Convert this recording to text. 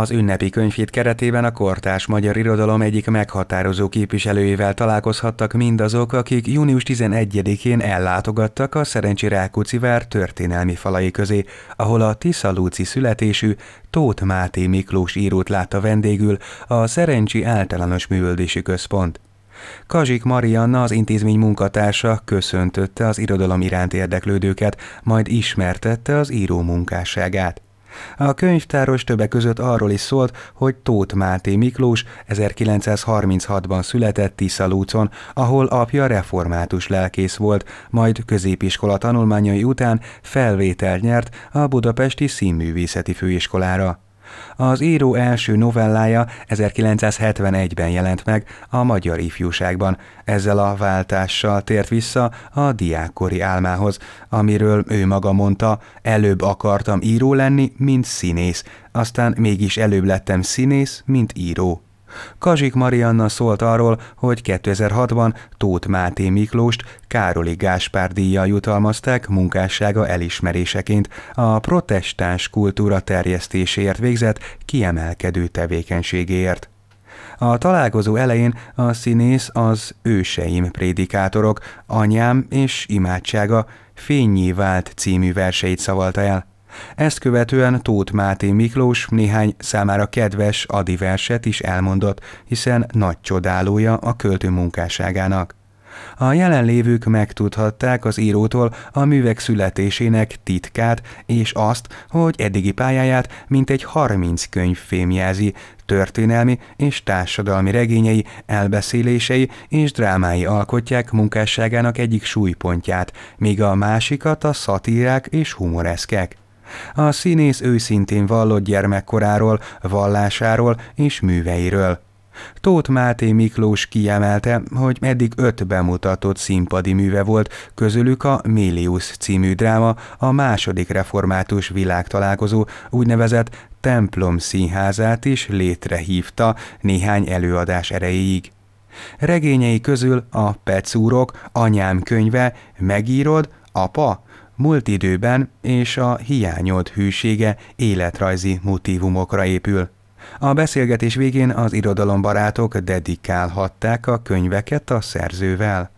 Az ünnepi könyvét keretében a kortás magyar irodalom egyik meghatározó képviselőjével találkozhattak mindazok, akik június 11-én ellátogattak a Szerencsi Rákóczi vár történelmi falai közé, ahol a Tisza Lúci születésű Tóth Máté Miklós írót látta vendégül a Szerencsi Általános Művöldési Központ. Kazsik Marianna, az intézmény munkatársa köszöntötte az irodalom iránt érdeklődőket, majd ismertette az író munkásságát. A könyvtáros többek között arról is szólt, hogy Tóth Máté Miklós 1936-ban született Tiszalúcon, ahol apja református lelkész volt, majd középiskola tanulmányai után felvételt nyert a Budapesti Színművészeti Főiskolára. Az író első novellája 1971-ben jelent meg a magyar ifjúságban. Ezzel a váltással tért vissza a diákkori álmához, amiről ő maga mondta, előbb akartam író lenni, mint színész, aztán mégis előbb lettem színész, mint író. Kazsik Marianna szólt arról, hogy 2006-ban Tóth Máté Miklóst Károli Gáspár díjjal jutalmazták munkássága elismeréseként a protestáns kultúra terjesztéséért végzett kiemelkedő tevékenységéért. A találkozó elején a színész az Őseim prédikátorok, Anyám és Imádsága Fényé vált című verseit szavalta el. Ezt követően Tóth Máté Miklós néhány számára kedves Adi verset is elmondott, hiszen nagy csodálója a költő munkásságának. A jelenlévők megtudhatták az írótól a művek születésének titkát és azt, hogy eddigi pályáját mintegy 30 könyv fémjelzi, történelmi és társadalmi regényei, elbeszélései és drámái alkotják munkásságának egyik súlypontját, míg a másikat a szatírák és humoreszkek. A színész őszintén vallott gyermekkoráról, vallásáról és műveiről. Tóth Máté Miklós kiemelte, hogy eddig öt bemutatott színpadi műve volt, közülük a Mélius című dráma, a második református világtalálkozó úgynevezett templom színházát is létrehívta néhány előadás erejéig. Regényei közül a Pecúrok, Anyám könyve, Megírod, Apa, múlt időben és a hiányolt hűsége életrajzi motívumokra épül. A beszélgetés végén az irodalombarátok dedikálhatták a könyveket a szerzővel.